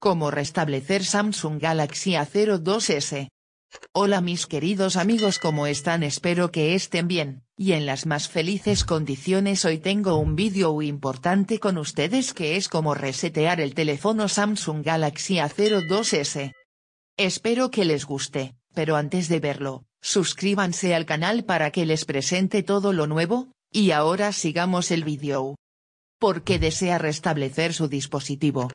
Cómo restablecer Samsung Galaxy A02s. Hola mis queridos amigos ¿cómo están? Espero que estén bien, y en las más felices condiciones hoy tengo un vídeo importante con ustedes que es cómo resetear el teléfono Samsung Galaxy A02s. Espero que les guste, pero antes de verlo, suscríbanse al canal para que les presente todo lo nuevo, y ahora sigamos el vídeo. ¿Por qué desea restablecer su dispositivo?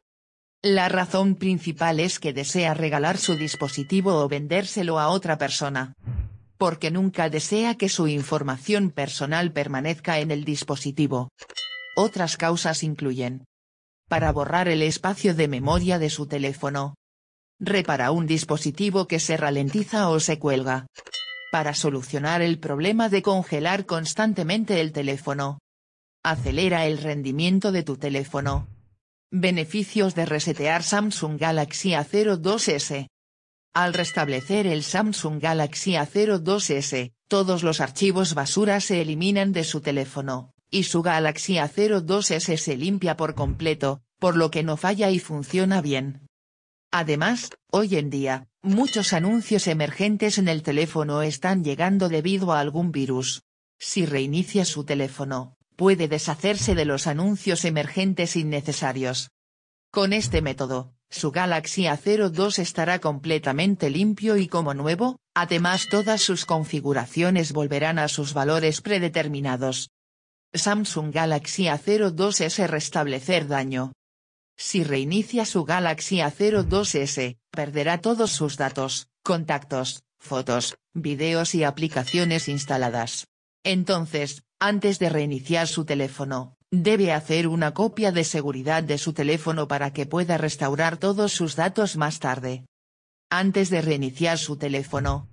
La razón principal es que desea regalar su dispositivo o vendérselo a otra persona. Porque nunca desea que su información personal permanezca en el dispositivo. Otras causas incluyen. Para borrar el espacio de memoria de su teléfono. Repara un dispositivo que se ralentiza o se cuelga. Para solucionar el problema de congelar constantemente el teléfono. Acelera el rendimiento de tu teléfono Beneficios de resetear Samsung Galaxy A02S. Al restablecer el Samsung Galaxy A02S, todos los archivos basura se eliminan de su teléfono, y su Galaxy A02S se limpia por completo, por lo que no falla y funciona bien. Además, hoy en día, muchos anuncios emergentes en el teléfono están llegando debido a algún virus. Si reinicia su teléfono, puede deshacerse de los anuncios emergentes innecesarios. Con este método, su Galaxy A02 estará completamente limpio y como nuevo, además todas sus configuraciones volverán a sus valores predeterminados. Samsung Galaxy A02S restablecer daño. Si reinicia su Galaxy A02S, perderá todos sus datos, contactos, fotos, videos y aplicaciones instaladas. Entonces, antes de reiniciar su teléfono, debe hacer una copia de seguridad de su teléfono para que pueda restaurar todos sus datos más tarde. Antes de reiniciar su teléfono.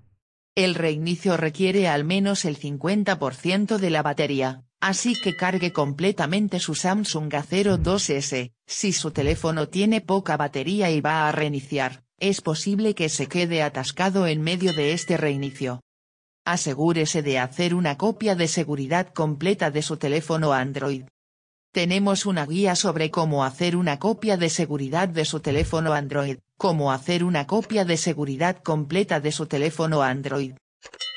El reinicio requiere al menos el 50% de la batería, así que cargue completamente su Samsung A02S. Si su teléfono tiene poca batería y va a reiniciar, es posible que se quede atascado en medio de este reinicio asegúrese de hacer una copia de seguridad completa de su teléfono Android. Tenemos una guía sobre cómo hacer una copia de seguridad de su teléfono Android, cómo hacer una copia de seguridad completa de su teléfono Android.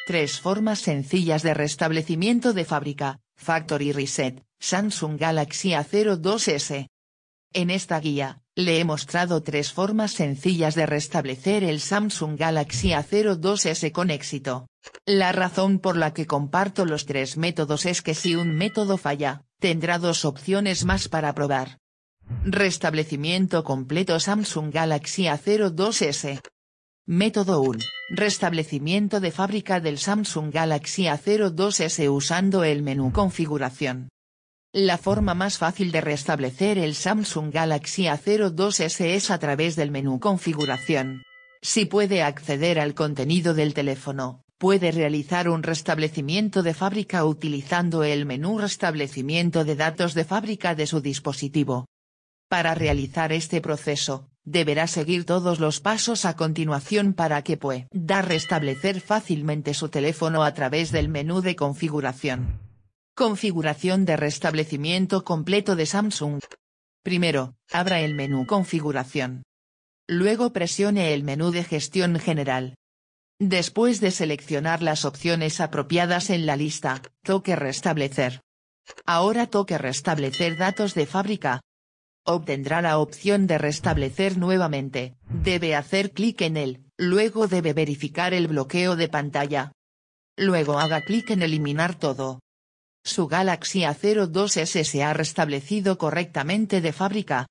Tres formas sencillas de restablecimiento de fábrica, Factory Reset, Samsung Galaxy A02S. En esta guía, le he mostrado tres formas sencillas de restablecer el Samsung Galaxy A02S con éxito. La razón por la que comparto los tres métodos es que si un método falla, tendrá dos opciones más para probar. Restablecimiento completo Samsung Galaxy A02S. Método 1. Restablecimiento de fábrica del Samsung Galaxy A02S usando el menú Configuración. La forma más fácil de restablecer el Samsung Galaxy A02S es a través del menú Configuración. Si puede acceder al contenido del teléfono, puede realizar un restablecimiento de fábrica utilizando el menú Restablecimiento de datos de fábrica de su dispositivo. Para realizar este proceso, deberá seguir todos los pasos a continuación para que pueda restablecer fácilmente su teléfono a través del menú de configuración. Configuración de restablecimiento completo de Samsung. Primero, abra el menú Configuración. Luego presione el menú de Gestión General. Después de seleccionar las opciones apropiadas en la lista, toque Restablecer. Ahora toque Restablecer datos de fábrica. Obtendrá la opción de restablecer nuevamente, debe hacer clic en él, luego debe verificar el bloqueo de pantalla. Luego haga clic en Eliminar todo. Su Galaxy A02S se ha restablecido correctamente de fábrica.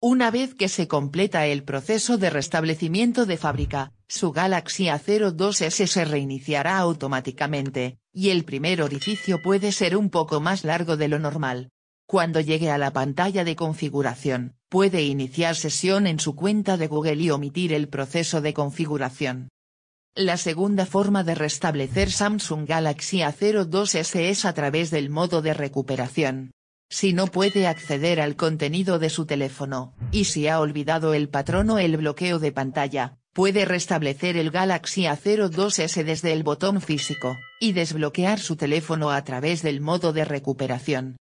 Una vez que se completa el proceso de restablecimiento de fábrica, su Galaxy A02S se reiniciará automáticamente, y el primer orificio puede ser un poco más largo de lo normal. Cuando llegue a la pantalla de configuración, puede iniciar sesión en su cuenta de Google y omitir el proceso de configuración. La segunda forma de restablecer Samsung Galaxy A02S es a través del modo de recuperación. Si no puede acceder al contenido de su teléfono, y si ha olvidado el patrón o el bloqueo de pantalla, puede restablecer el Galaxy A02s desde el botón físico, y desbloquear su teléfono a través del modo de recuperación.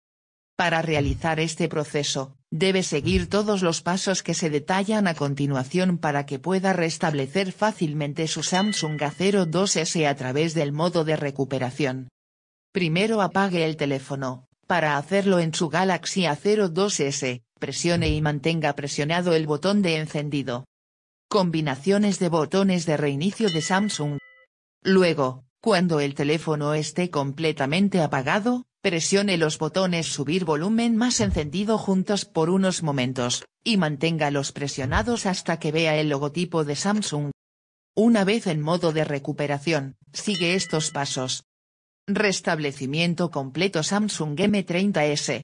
Para realizar este proceso, debe seguir todos los pasos que se detallan a continuación para que pueda restablecer fácilmente su Samsung A02s a través del modo de recuperación. Primero apague el teléfono, para hacerlo en su Galaxy A02s, presione y mantenga presionado el botón de encendido combinaciones de botones de reinicio de Samsung. Luego, cuando el teléfono esté completamente apagado, presione los botones subir volumen más encendido juntos por unos momentos, y manténgalos presionados hasta que vea el logotipo de Samsung. Una vez en modo de recuperación, sigue estos pasos. Restablecimiento completo Samsung M30S,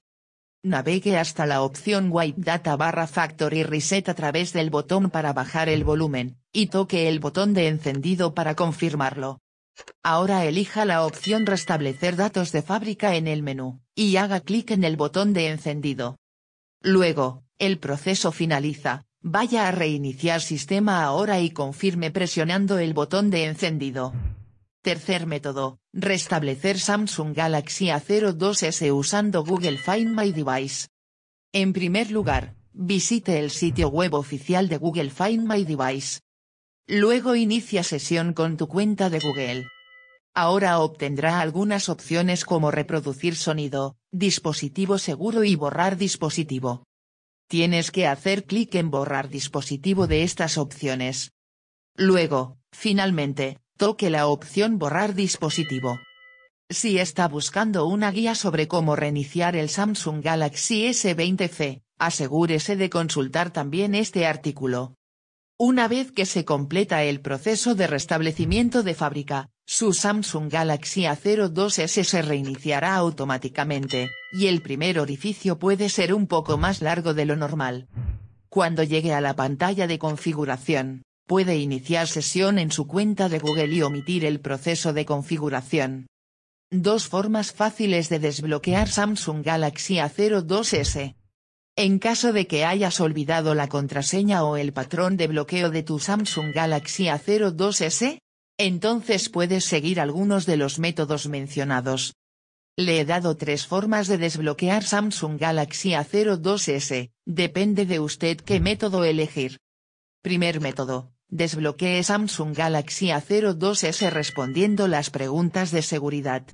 Navegue hasta la opción Wipe Data barra Factory Reset a través del botón para bajar el volumen, y toque el botón de encendido para confirmarlo. Ahora elija la opción Restablecer datos de fábrica en el menú, y haga clic en el botón de encendido. Luego, el proceso finaliza, vaya a reiniciar sistema ahora y confirme presionando el botón de encendido. Tercer método, restablecer Samsung Galaxy A02s usando Google Find My Device. En primer lugar, visite el sitio web oficial de Google Find My Device. Luego inicia sesión con tu cuenta de Google. Ahora obtendrá algunas opciones como reproducir sonido, dispositivo seguro y borrar dispositivo. Tienes que hacer clic en borrar dispositivo de estas opciones. Luego, finalmente, toque la opción Borrar dispositivo. Si está buscando una guía sobre cómo reiniciar el Samsung Galaxy S20C, asegúrese de consultar también este artículo. Una vez que se completa el proceso de restablecimiento de fábrica, su Samsung Galaxy A02S se reiniciará automáticamente, y el primer orificio puede ser un poco más largo de lo normal. Cuando llegue a la pantalla de configuración, puede iniciar sesión en su cuenta de Google y omitir el proceso de configuración. Dos formas fáciles de desbloquear Samsung Galaxy A02s. En caso de que hayas olvidado la contraseña o el patrón de bloqueo de tu Samsung Galaxy A02s, entonces puedes seguir algunos de los métodos mencionados. Le he dado tres formas de desbloquear Samsung Galaxy A02s, depende de usted qué método elegir. Primer método, Desbloquee Samsung Galaxy A02s respondiendo las preguntas de seguridad.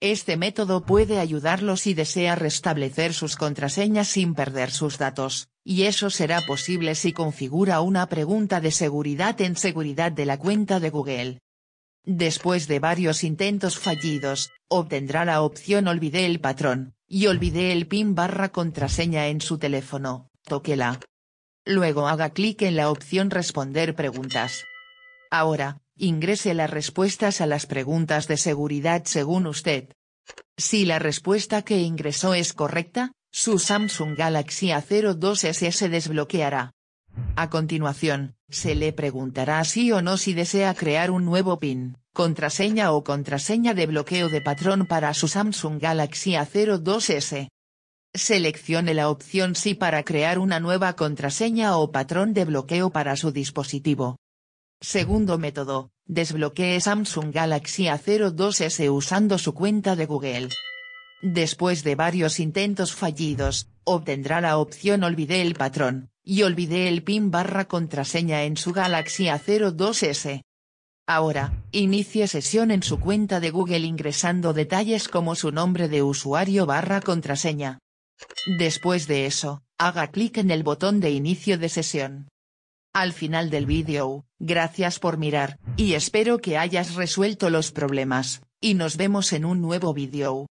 Este método puede ayudarlo si desea restablecer sus contraseñas sin perder sus datos, y eso será posible si configura una pregunta de seguridad en seguridad de la cuenta de Google. Después de varios intentos fallidos, obtendrá la opción Olvidé el patrón, y olvidé el PIN barra contraseña en su teléfono, la. Luego haga clic en la opción Responder preguntas. Ahora, ingrese las respuestas a las preguntas de seguridad según usted. Si la respuesta que ingresó es correcta, su Samsung Galaxy A02s se desbloqueará. A continuación, se le preguntará sí o no si desea crear un nuevo PIN, contraseña o contraseña de bloqueo de patrón para su Samsung Galaxy A02s. Seleccione la opción Sí para crear una nueva contraseña o patrón de bloqueo para su dispositivo. Segundo método, desbloquee Samsung Galaxy A02s usando su cuenta de Google. Después de varios intentos fallidos, obtendrá la opción Olvidé el patrón, y olvidé el PIN barra contraseña en su Galaxy A02s. Ahora, inicie sesión en su cuenta de Google ingresando detalles como su nombre de usuario barra contraseña, Después de eso, haga clic en el botón de inicio de sesión. Al final del vídeo, gracias por mirar, y espero que hayas resuelto los problemas, y nos vemos en un nuevo vídeo.